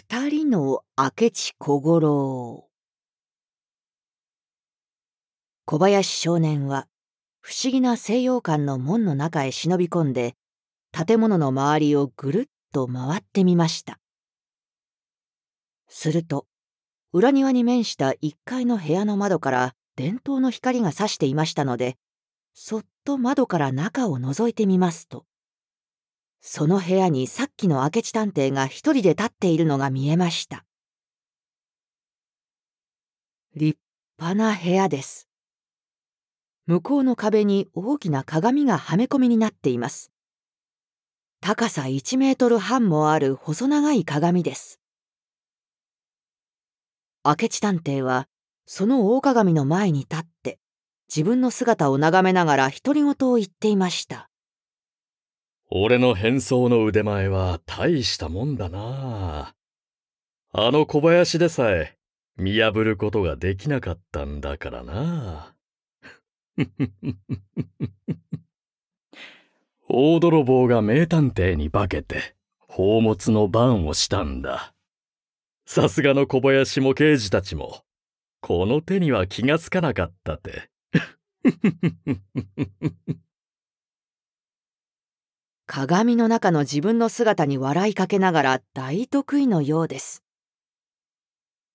二人の明智小五郎小林少年は不思議な西洋館の門の中へ忍び込んで建物の周りをぐるっと回ってみましたすると裏庭に面した1階の部屋の窓から電灯の光が差していましたのでそっと窓から中を覗いてみますとその部屋にさっきの明智探偵が一人で立っているのが見えました。立派な部屋です。向こうの壁に大きな鏡がはめ込みになっています。高さ1メートル半もある細長い鏡です。明智探偵はその大鏡の前に立って自分の姿を眺めながら独り言を言っていました。俺の変装の腕前は大したもんだなあの小林でさえ見破ることができなかったんだからな。大泥棒が名探偵に化けて宝物の番をしたんだ。さすがの小林も刑事たちも、この手には気がつかなかったって。鏡の中の自分の姿に笑いかけながら大得意のようです。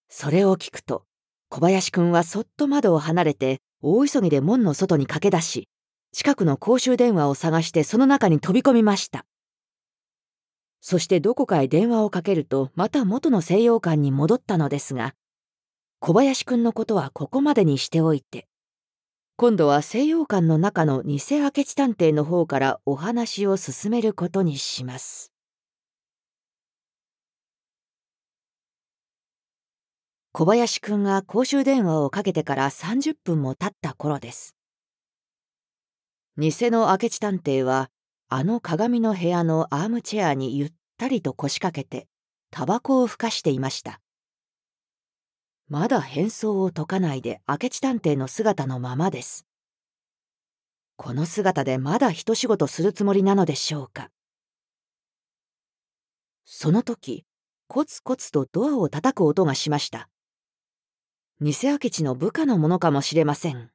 それを聞くと、小林くんはそっと窓を離れて、大急ぎで門の外に駆け出し、近くの公衆電話を探してその中に飛び込みました。そしてどこかへ電話をかけると、また元の西洋館に戻ったのですが、小林くんのことはここまでにしておいて、今度は西洋館の中の偽明智探偵の方からお話を進めることにします。小林くんが公衆電話をかけてから30分も経った頃です。偽の明智探偵はあの鏡の部屋のアームチェアにゆったりと腰掛けてタバコをふかしていました。まだ変装を解かないで明智探偵の姿のままです。この姿でまだ一仕事するつもりなのでしょうか。その時、コツコツとドアを叩く音がしました。偽明智の部下のものかもしれません。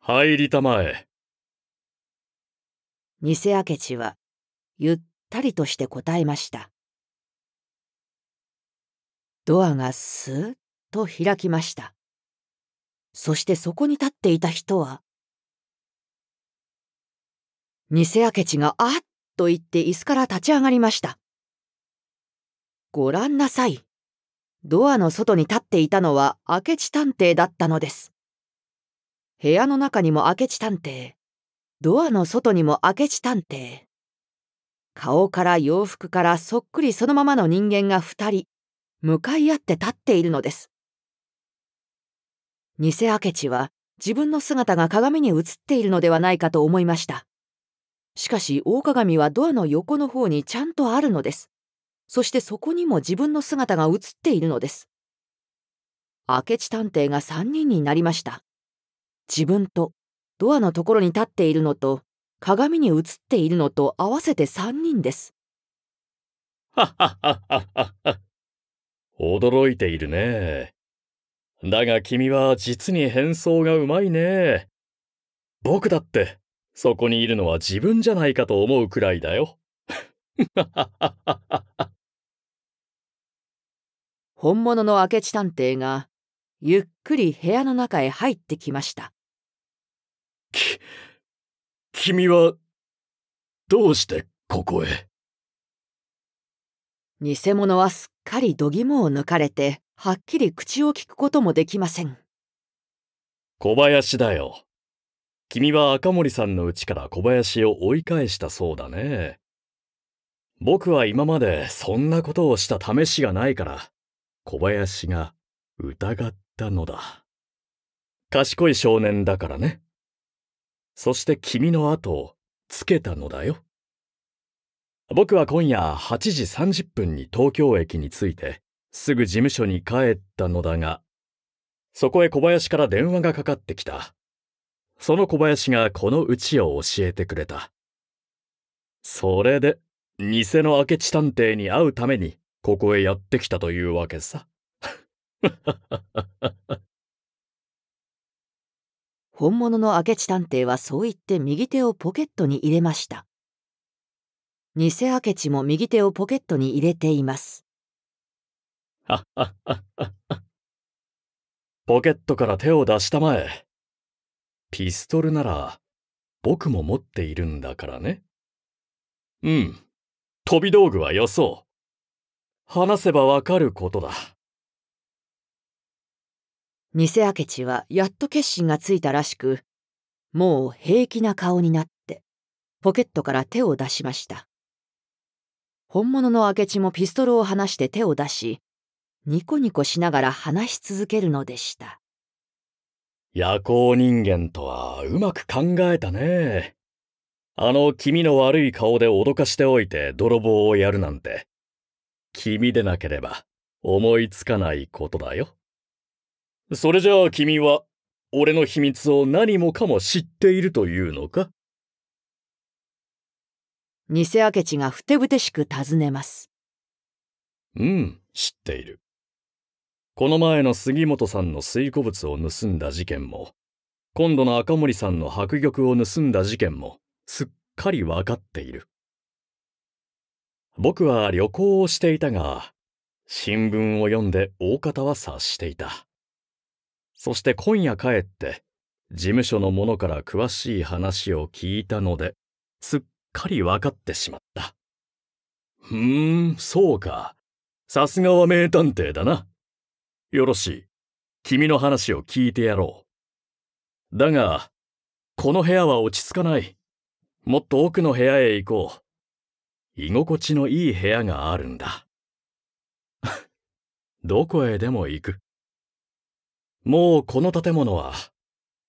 入りたまえ。偽明智は、ゆったりとして答えました。ドアがスーッと開きました。そしてそこに立っていた人は、偽明智があっと言って椅子から立ち上がりました。ご覧なさい。ドアの外に立っていたのは明智探偵だったのです。部屋の中にも明智探偵、ドアの外にも明智探偵。顔から洋服からそっくりそのままの人間が2人。向かい合って立っているのです。偽明智は自分の姿が鏡に映っているのではないかと思いました。しかし大鏡はドアの横の方にちゃんとあるのです。そしてそこにも自分の姿が映っているのです。明智探偵が3人になりました。自分とドアのところに立っているのと鏡に映っているのと合わせて3人です。驚いているね。だが君は実に変装がうまいね。僕だって、そこにいるのは自分じゃないかと思うくらいだよ。本物の明智探偵が、ゆっくり部屋の中へ入ってきました。き、君は、どうしてここへ偽物はすっかり度肝を抜かれて、はっきり口を聞くこともできません。小林だよ。君は赤森さんのうちから小林を追い返したそうだね。僕は今までそんなことをした試しがないから、小林が疑ったのだ。賢い少年だからね。そして君の後をつけたのだよ。僕は今夜8時30分に東京駅に着いて、すぐ事務所に帰ったのだが、そこへ小林から電話がかかってきた。その小林がこのうちを教えてくれた。それで、偽の明智探偵に会うために、ここへやってきたというわけさ。本物の明智探偵はそう言って右手をポケットに入れました。偽明智も右手をポケットに入れています。ポケットから手を出したまえ。ピストルなら、僕も持っているんだからね。うん。飛び道具はよそう。話せばわかることだ。偽明智はやっと決心がついたらしく、もう平気な顔になって、ポケットから手を出しました。本物の明智もピストルを離して手を出し、ニコニコしながら話し続けるのでした。夜行人間とはうまく考えたね。あの気味の悪い顔で脅かしておいて泥棒をやるなんて。君でなければ思いつかないことだよ。それじゃあ君は俺の秘密を何もかも知っているというのか偽明智がふてぶてしく尋ねます。うん、知っている。この前の杉本さんの水庫物を盗んだ事件も、今度の赤森さんの白玉を盗んだ事件も、すっかりわかっている。僕は旅行をしていたが、新聞を読んで大方は察していた。そして今夜帰って、事務所の者から詳しい話を聞いたので、すっかりわかってしまった。ふーん、そうか。さすがは名探偵だな。よろしい。君の話を聞いてやろう。だが、この部屋は落ち着かない。もっと奥の部屋へ行こう。居心地のいい部屋があるんだ。どこへでも行く。もうこの建物は、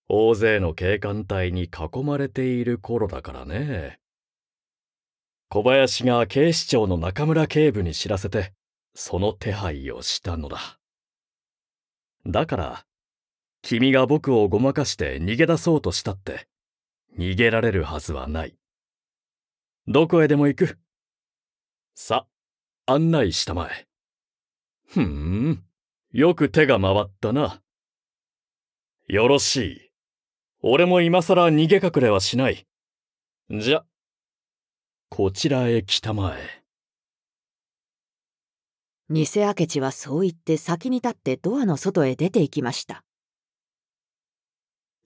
大勢の警官隊に囲まれている頃だからね。小林が警視庁の中村警部に知らせて、その手配をしたのだ。だから、君が僕をごまかして逃げ出そうとしたって、逃げられるはずはない。どこへでも行く。さ、案内したまえ。ふーん、よく手が回ったな。よろしい。俺も今更逃げ隠れはしない。じゃ。こちらへ来たまえ。偽明智はそう言って先に立ってドアの外へ出て行きました。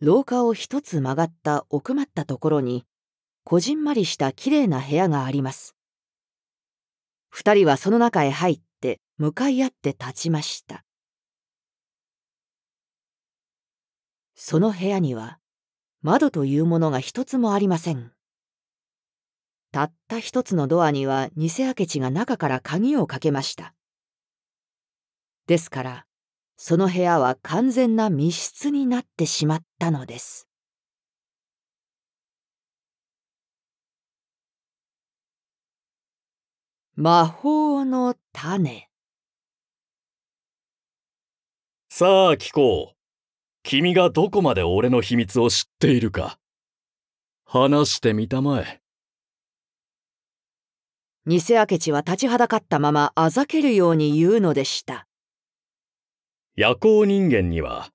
廊下を一つ曲がった奥まったところに、こじんまりしたきれいな部屋があります。二人はその中へ入って向かい合って立ちました。その部屋には窓というものが一つもありません。たった一つのドアには偽明智が中から鍵をかけました。ですから、その部屋は完全な密室になってしまったのです。魔法の種さあ聞こう。君がどこまで俺の秘密を知っているか。話してみたまえ。偽明智は立ちはだかったままあざけるように言うのでした夜行人間には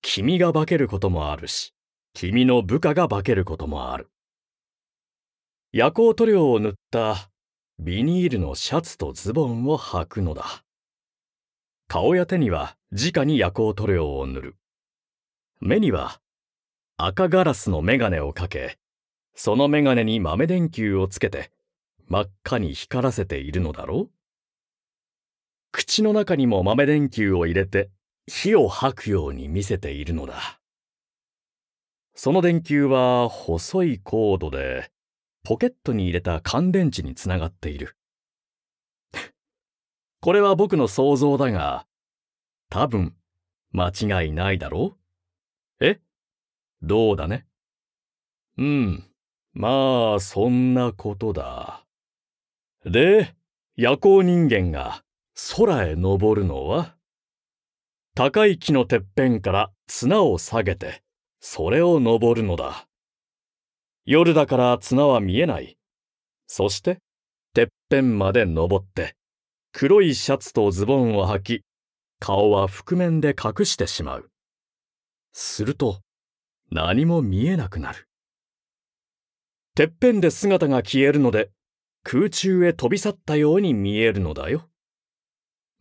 君が化けることもあるし君の部下が化けることもある夜行塗料を塗ったビニールのシャツとズボンを履くのだ顔や手には直に夜行塗料を塗る目には赤ガラスの眼鏡をかけその眼鏡に豆電球をつけて真っ赤に光らせているのだろう口の中にも豆電球を入れて火を吐くように見せているのだ。その電球は細いコードでポケットに入れた乾電池につながっている。これは僕の想像だが、多分間違いないだろうえどうだねうん、まあそんなことだ。で、夜行人間が空へ登るのは高い木のてっぺんから綱を下げて、それを登るのだ。夜だから綱は見えない。そして、てっぺんまで登って、黒いシャツとズボンを履き、顔は覆面で隠してしまう。すると、何も見えなくなる。てっぺんで姿が消えるので、空中へ飛び去ったように見えるのだよ。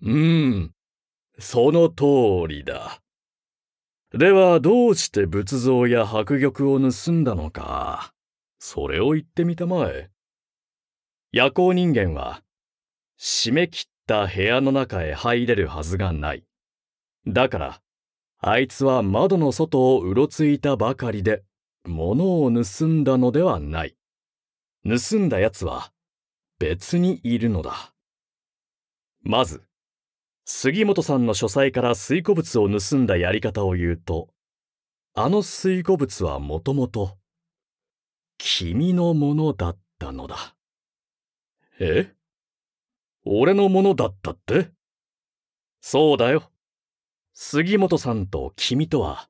うーん、その通りだ。ではどうして仏像や白玉を盗んだのか、それを言ってみたまえ。夜行人間は、締め切った部屋の中へ入れるはずがない。だから、あいつは窓の外をうろついたばかりで、物を盗んだのではない。盗んだ奴は、別にいるのだ。まず、杉本さんの書斎から水庫物を盗んだやり方を言うと、あの水庫物はもともと、君のものだったのだ。え俺のものだったってそうだよ。杉本さんと君とは、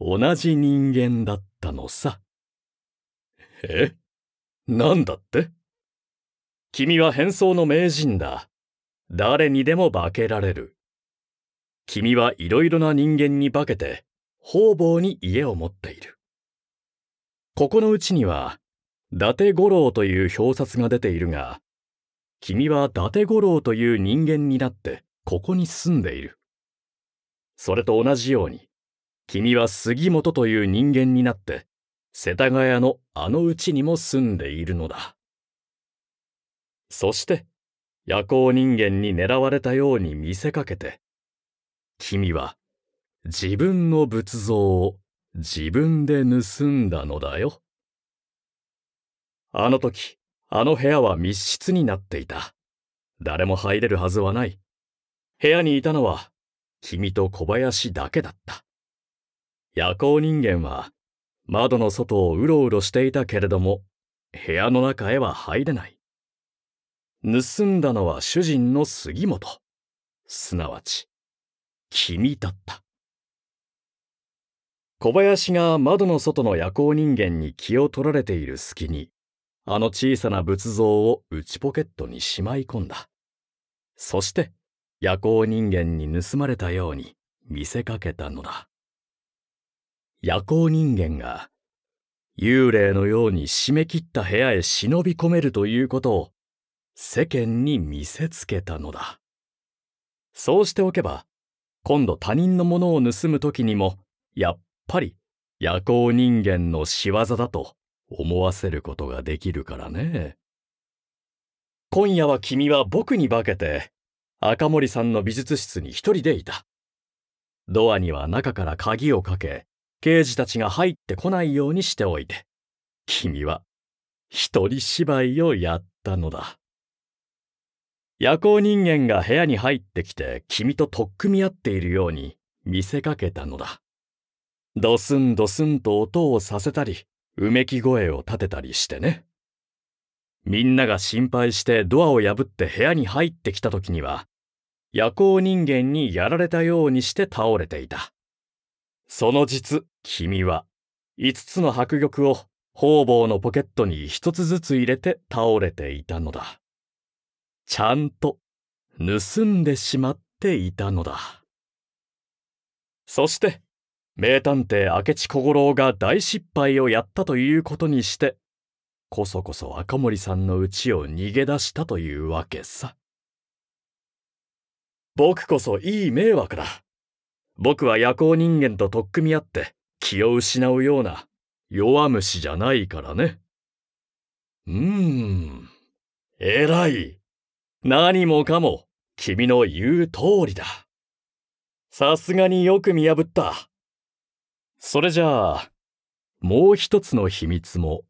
同じ人間だったのさ。えなんだって君は変装の名人だ。誰にでも化けられる。君はいろいろな人間に化けて、方々に家を持っている。ここのうちには、伊達五郎という表札が出ているが、君は伊達五郎という人間になってここに住んでいる。それと同じように、君は杉本という人間になって、世田谷のあのうちにも住んでいるのだ。そして、夜行人間に狙われたように見せかけて、君は自分の仏像を自分で盗んだのだよ。あの時、あの部屋は密室になっていた。誰も入れるはずはない。部屋にいたのは、君と小林だけだった。夜行人間は、窓の外をうろうろしていたけれども、部屋の中へは入れない。盗んだのは主人の杉本。すなわち、君だった。小林が窓の外の夜行人間に気を取られている隙に、あの小さな仏像を内ポケットにしまい込んだ。そして、夜行人間に盗まれたように見せかけたのだ。夜行人間が幽霊のように締め切った部屋へ忍び込めるということを世間に見せつけたのだそうしておけば今度他人のものを盗む時にもやっぱり夜行人間の仕業だと思わせることができるからね今夜は君は僕に化けて赤森さんの美術室に一人でいたドアには中から鍵をかけ刑事たちが入ってこないようにしておいて君は一人芝居をやったのだ夜行人間が部屋に入ってきて君ととっくみ合っているように見せかけたのだ。ドスンドスンと音をさせたり、うめき声を立てたりしてね。みんなが心配してドアを破って部屋に入ってきた時には、夜行人間にやられたようにして倒れていた。その実、君は、五つの迫力を方々のポケットに一つずつ入れて倒れていたのだ。ちゃんと盗んでしまっていたのだそして名探偵明智小五郎が大失敗をやったということにしてこそこそ赤森さんの家を逃げ出したというわけさ僕こそいい迷惑だ僕は夜行人間と取っ組み合って気を失うような弱虫じゃないからねうーん偉い何もかも君の言う通りだ。さすがによく見破った。それじゃあ、もう一つの秘密も、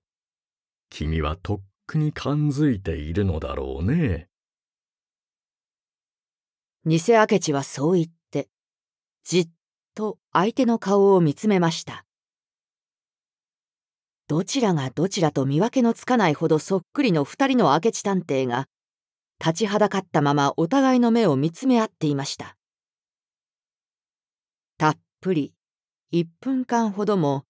君はとっくに感づいているのだろうね。偽明智はそう言って、じっと相手の顔を見つめました。どちらがどちらと見分けのつかないほどそっくりの二人の明智探偵が立ちはだかったままお互いの目を見つめ合っていましたたっぷり1分間ほども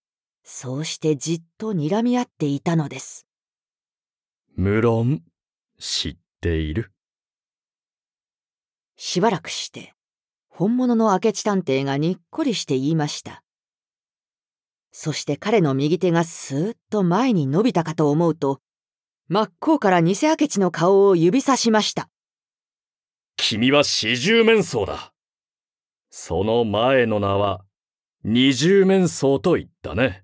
そうしてじっと睨み合っていたのです無論知っているしばらくして本物の明智探偵がにっこりして言いましたそして彼の右手がスーッと前に伸びたかと思うと真っ向から偽明智の顔を指さしました君は四十面相だその前の名は二十面相と言ったね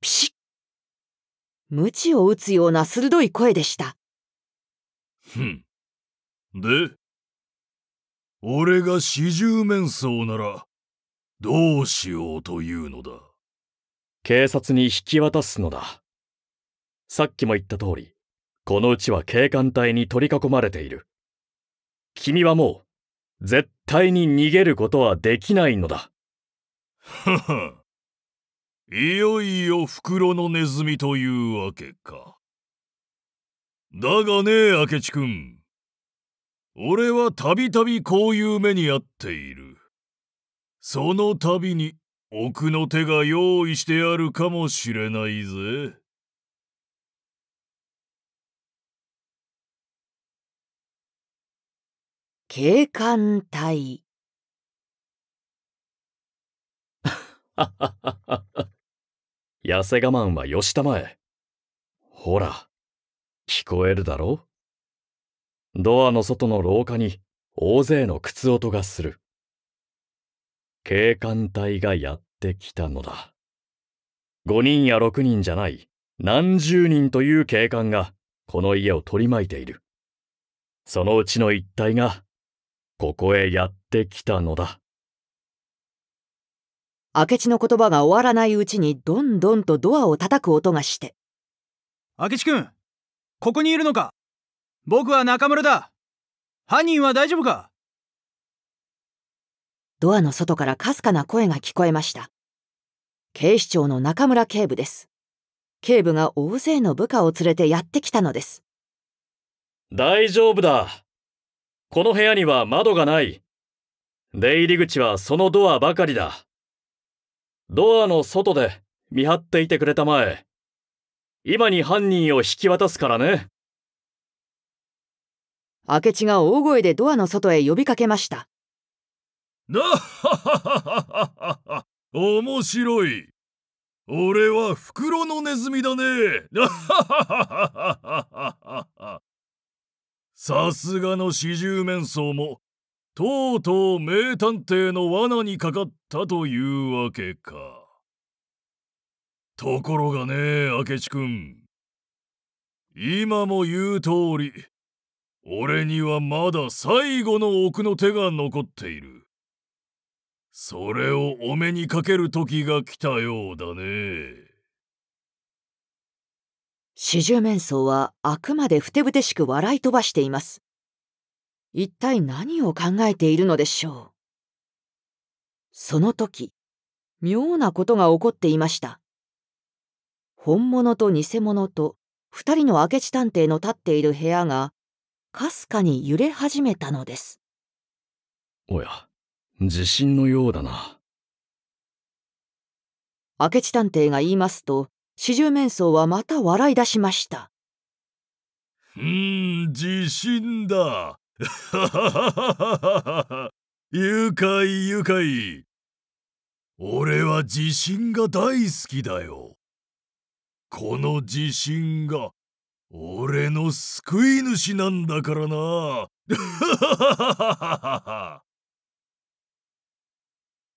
ピシッ知を打つような鋭い声でしたふんで俺が四十面相ならどうしようというのだ警察に引き渡すのださっきも言った通り、このうちは警官隊に取り囲まれている。君はもう、絶対に逃げることはできないのだ。はは。いよいよ袋のネズミというわけか。だがね、明智君。俺はたびたびこういう目に遭っている。その度に奥の手が用意してあるかもしれないぜ。警官隊。痩せ我慢はよしたまえ。ほら、聞こえるだろうドアの外の廊下に大勢の靴音がする。警官隊がやってきたのだ。5人や6人じゃない、何十人という警官がこの家を取り巻いている。そのうちの一体がここへやってきたのだ。明智の言葉が終わらないうちにどんどんとドアを叩く音がして明智君ここにいるのか僕は中村だ犯人は大丈夫かドアの外からかすかな声が聞こえました警視庁の中村警部です警部が大勢の部下を連れてやってきたのです大丈夫だこの部屋には窓がない。出入り口はそのドアばかりだ。ドアの外で見張っていてくれたまえ。今に犯人を引き渡すからね。明智が大声でドアの外へ呼びかけました。なははは面白い。俺は袋のネズミだね。なははははさすがの四十面相もとうとう名探偵の罠にかかったというわけか。ところがね明智くん今も言う通り俺にはまだ最後の奥の手が残っているそれをお目にかける時が来たようだね。四十面相はあくまでふてぶてしく笑い飛ばしています。一体何を考えているのでしょう。その時、妙なことが起こっていました。本物と偽物と二人の明智探偵の立っている部屋がかすかに揺れ始めたのです。おや、地震のようだな。明智探偵が言いますと、四十面相はまた笑い出しました。うん、地震だ。愉快愉快。俺は地震が大好きだよ。この地震が俺の救い主なんだからな。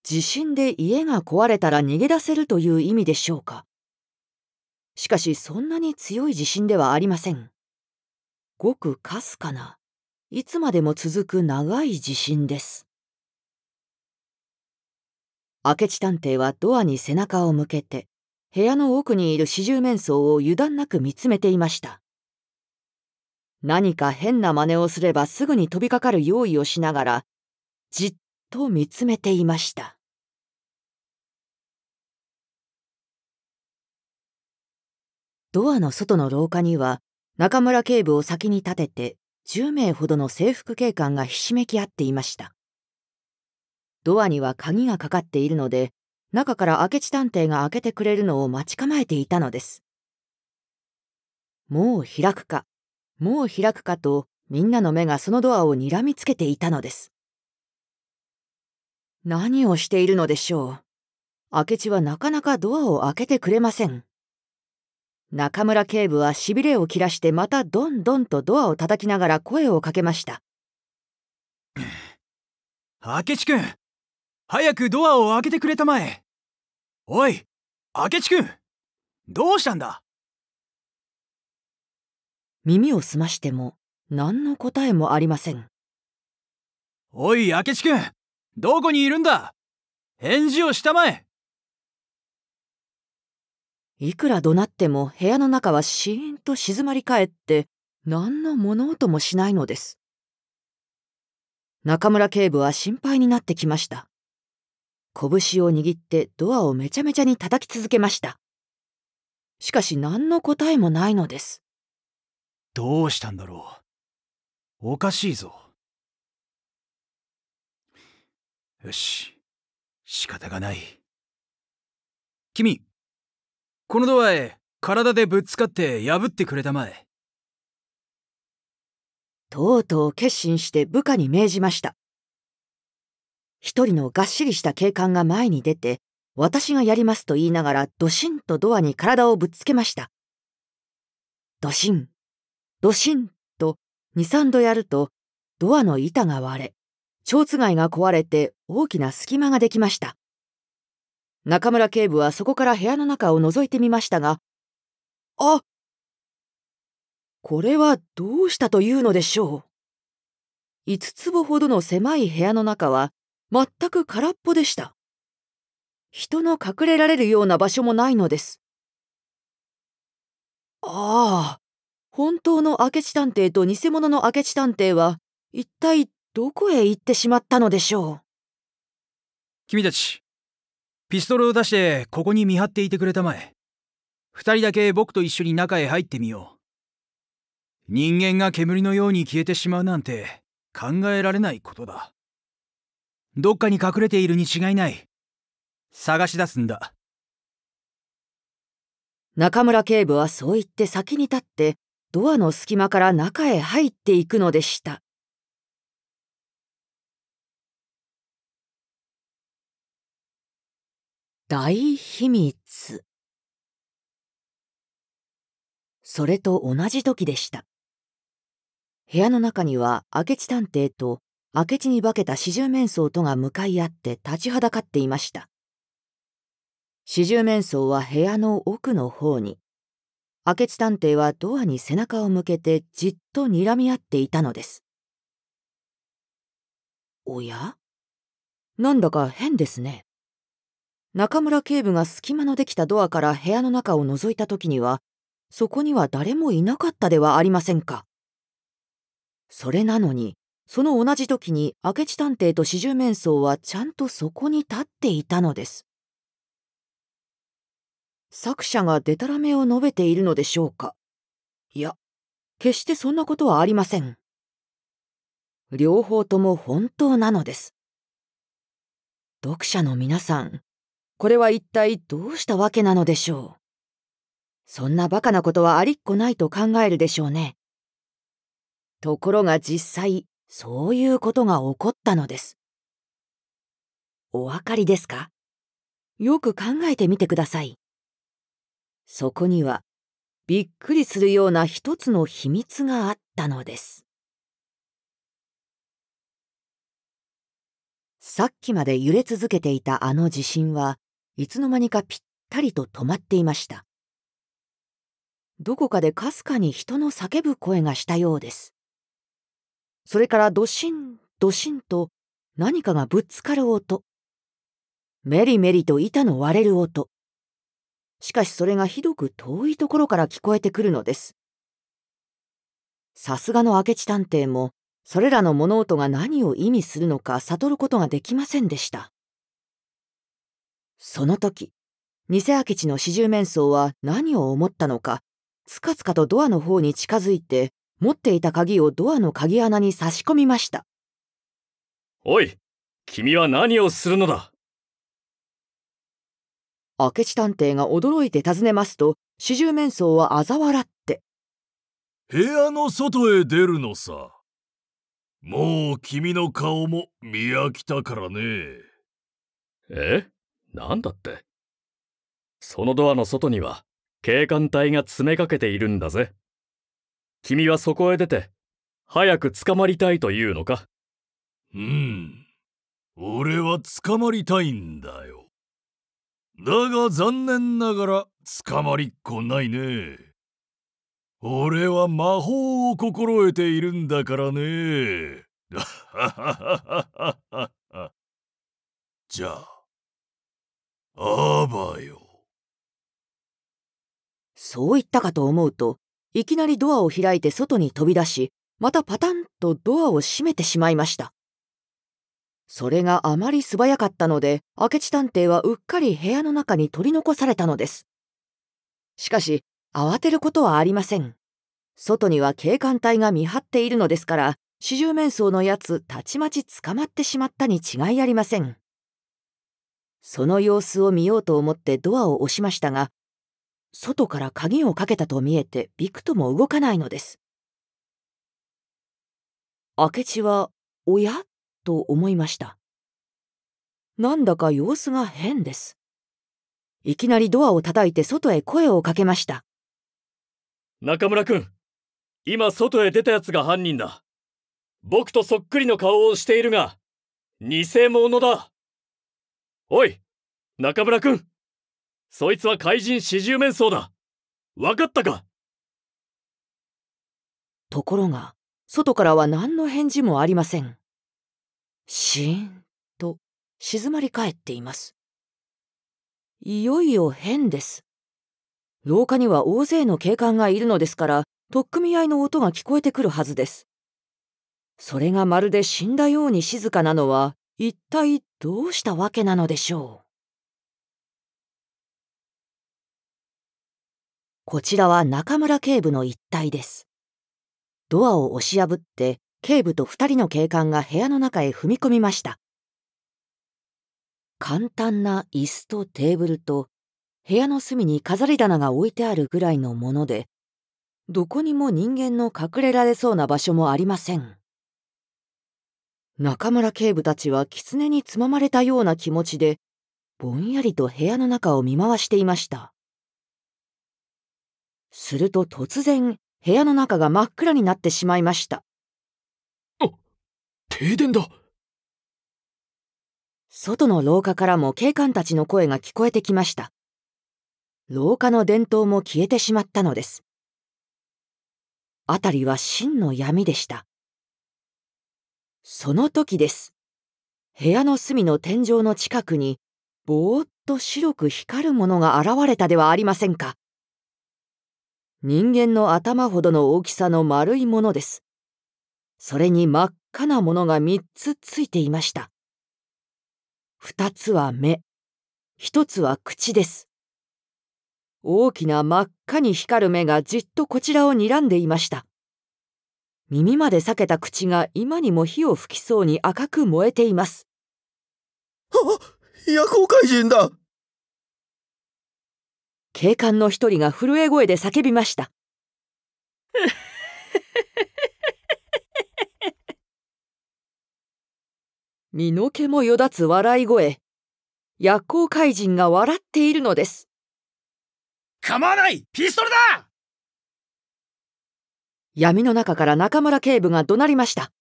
地 震で家が壊れたら逃げ出せるという意味でしょうか。しかしそんなに強い地震ではありませんごくかすかないつまでも続く長い地震です明智探偵はドアに背中を向けて部屋の奥にいる四十面相を油断なく見つめていました何か変な真似をすればすぐに飛びかかる用意をしながらじっと見つめていましたドアの外の廊下には中村警部を先に立てて10名ほどの制服警官がひしめき合っていましたドアには鍵がかかっているので中から明智探偵が開けてくれるのを待ち構えていたのですもう開くかもう開くかとみんなの目がそのドアをにらみつけていたのです何をしているのでしょう明智はなかなかドアを開けてくれません中村警部はしびれを切らしてまたどんどんとドアを叩きながら声をかけました 明智君早くドアを開けてくれたまえおい明智君どうしたんだ耳を澄ましても何の答えもありませんおい明智君どこにいるんだ返事をしたまえいくら怒鳴っても部屋の中はシーンと静まり返って何の物音もしないのです。中村警部は心配になってきました。拳を握ってドアをめちゃめちゃに叩き続けました。しかし何の答えもないのです。どうしたんだろう。おかしいぞ。よし、仕方がない。君、このドアへ体でぶつかって破ってくれたまえ。とうとう決心して部下に命じました。一人のがっしりした警官が前に出て、私がやりますと言いながらドシンとドアに体をぶっつけました。ドシン、ドシンと2、3度やると、ドアの板が割れ、蝶番が壊れて大きな隙間ができました。中村警部はそこから部屋の中を覗いてみましたが、あこれはどうしたというのでしょう。5坪ほどの狭い部屋の中は全く空っぽでした。人の隠れられるような場所もないのです。ああ、本当の明智探偵と偽物の明智探偵は一体どこへ行ってしまったのでしょう。君たち、ピストルを出してここに見張っていてくれたまえ二人だけ僕と一緒に中へ入ってみよう人間が煙のように消えてしまうなんて考えられないことだどっかに隠れているに違いない探し出すんだ中村警部はそう言って先に立ってドアの隙間から中へ入っていくのでした大秘密。それと同じ時でした。部屋の中には明智探偵と明智に化けた四十面相とが向かい合って立ちはだかっていました。四十面相は部屋の奥の方に、明智探偵はドアに背中を向けてじっと睨み合っていたのです。おやなんだか変ですね。中村警部が隙間のできたドアから部屋の中を覗いた時にはそこには誰もいなかったではありませんかそれなのにその同じ時に明智探偵と四十面相はちゃんとそこに立っていたのです作者がでたらめを述べているのでしょうかいや決してそんなことはありません両方とも本当なのです読者の皆さんこれは一体どうしたわけなのでしょう。そんなバカなことはありっこないと考えるでしょうね。ところが実際、そういうことが起こったのです。お分かりですかよく考えてみてください。そこには、びっくりするような一つの秘密があったのです。さっきまで揺れ続けていたあの地震は、いつの間にかぴったりと止まっていましたどこかでかすかに人の叫ぶ声がしたようですそれからドシンドシンと何かがぶつかる音メリメリと板の割れる音しかしそれがひどく遠いところから聞こえてくるのですさすがの明智探偵もそれらの物音が何を意味するのか悟ることができませんでしたその時、偽明智の四十面相は何を思ったのか、つかつかとドアの方に近づいて、持っていた鍵をドアの鍵穴に差し込みました。おい、君は何をするのだ明智探偵が驚いて尋ねますと、四十面相は嘲笑って。部屋の外へ出るのさ。もう君の顔も見飽きたからね。えなんだってそのドアの外には警官隊が詰めかけているんだぜ。君はそこへ出て、早く捕まりたいというのかうん。俺は捕まりたいんだよ。だが残念ながら捕まりっこないね。俺は魔法を心得ているんだからね。じゃあ。よ。そう言ったかと思うと、いきなりドアを開いて外に飛び出し、またパタンとドアを閉めてしまいました。それがあまり素早かったので、明智探偵はうっかり部屋の中に取り残されたのです。しかし、慌てることはありません。外には警官隊が見張っているのですから、四十面相のやつたちまち捕まってしまったに違いありません。その様子を見ようと思ってドアを押しましたが、外から鍵をかけたと見えてびくとも動かないのです。明智は、おやと思いました。なんだか様子が変です。いきなりドアを叩いて外へ声をかけました。中村君、今外へ出たやつが犯人だ。僕とそっくりの顔をしているが、偽物だ。おい中村くんそいつは怪人四十面相だ分かったかところが外からは何の返事もありませんシーンと静まり返っていますいよいよ変です廊下には大勢の警官がいるのですから取っ組み合いの音が聞こえてくるはずですそれがまるで死んだように静かなのは一体どうしたわけなのでしょうこちらは中村警部の一帯です。ドアを押し破って警部と2人の警官が部屋の中へ踏み込みました。簡単な椅子とテーブルと部屋の隅に飾り棚が置いてあるぐらいのものでどこにも人間の隠れられそうな場所もありません。中村警部たちは狐につままれたような気持ちで、ぼんやりと部屋の中を見回していました。すると突然、部屋の中が真っ暗になってしまいました。あ、停電だ外の廊下からも警官たちの声が聞こえてきました。廊下の電灯も消えてしまったのです。辺りは真の闇でした。その時です。部屋の隅の天井の近くに、ぼーっと白く光るものが現れたではありませんか。人間の頭ほどの大きさの丸いものです。それに真っ赤なものが3つついていました。2つは目、1つは口です。大きな真っ赤に光る目がじっとこちらを睨んでいました。耳まで裂けた口が今にも火を吹きそうに赤く燃えています。あ夜行怪人だ警官の一人が震え声で叫びました。身の毛もよだつ笑い声。夜行怪人が笑っているのです。構わないピストルだ闇の中から中村警部が怒鳴りました。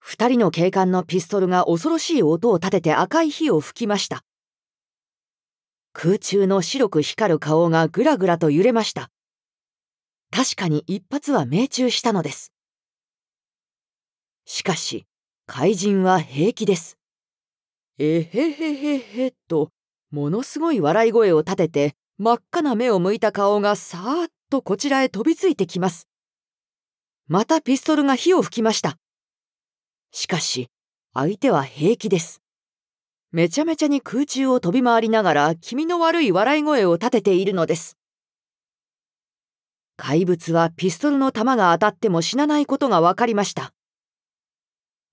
二人の警官のピストルが恐ろしい音を立てて赤い火を吹きました。空中の白く光る顔がぐらぐらと揺れました。確かに一発は命中したのです。しかし、怪人は平気です。えへへへへと、ものすごい笑い声を立てて、真っ赤な目を向いた顔がさーっとこちらへ飛びついてきます。またピストルが火を吹きました。しかし、相手は平気です。めちゃめちゃに空中を飛び回りながら気味の悪い笑い声を立てているのです。怪物はピストルの弾が当たっても死なないことが分かりました。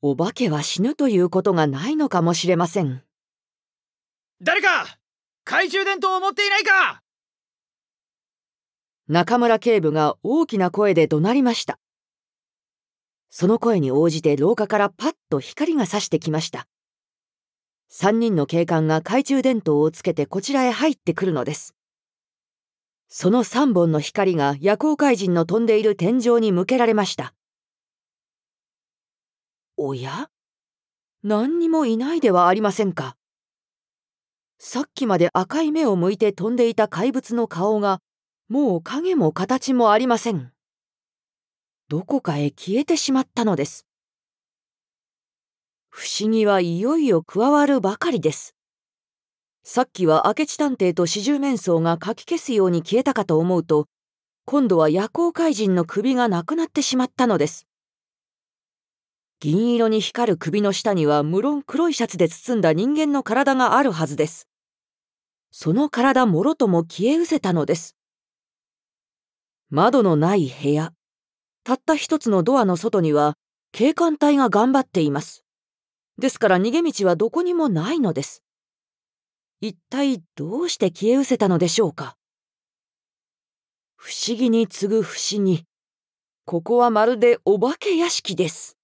お化けは死ぬということがないのかもしれません。誰か懐中電灯を持っていないか中村警部が大きな声で怒鳴りました。その声に応じて廊下からパッと光が差してきました。三人の警官が懐中電灯をつけてこちらへ入ってくるのです。その三本の光が夜行怪人の飛んでいる天井に向けられました。おや何にもいないではありませんか。さっきまで赤い目を向いて飛んでいた怪物の顔が、もう影も形もありません。どこかへ消えてしまったのです。不思議はいよいよ加わるばかりです。さっきは明智探偵と四十面相がかき消すように消えたかと思うと、今度は夜行怪人の首がなくなってしまったのです。銀色に光る首の下には無論黒いシャツで包んだ人間の体があるはずです。その体もろとも消え失せたのです。窓のない部屋。たった一つのドアの外には警官隊が頑張っています。ですから逃げ道はどこにもないのです。一体どうして消え失せたのでしょうか不思議に次ぐ不思議。ここはまるでお化け屋敷です。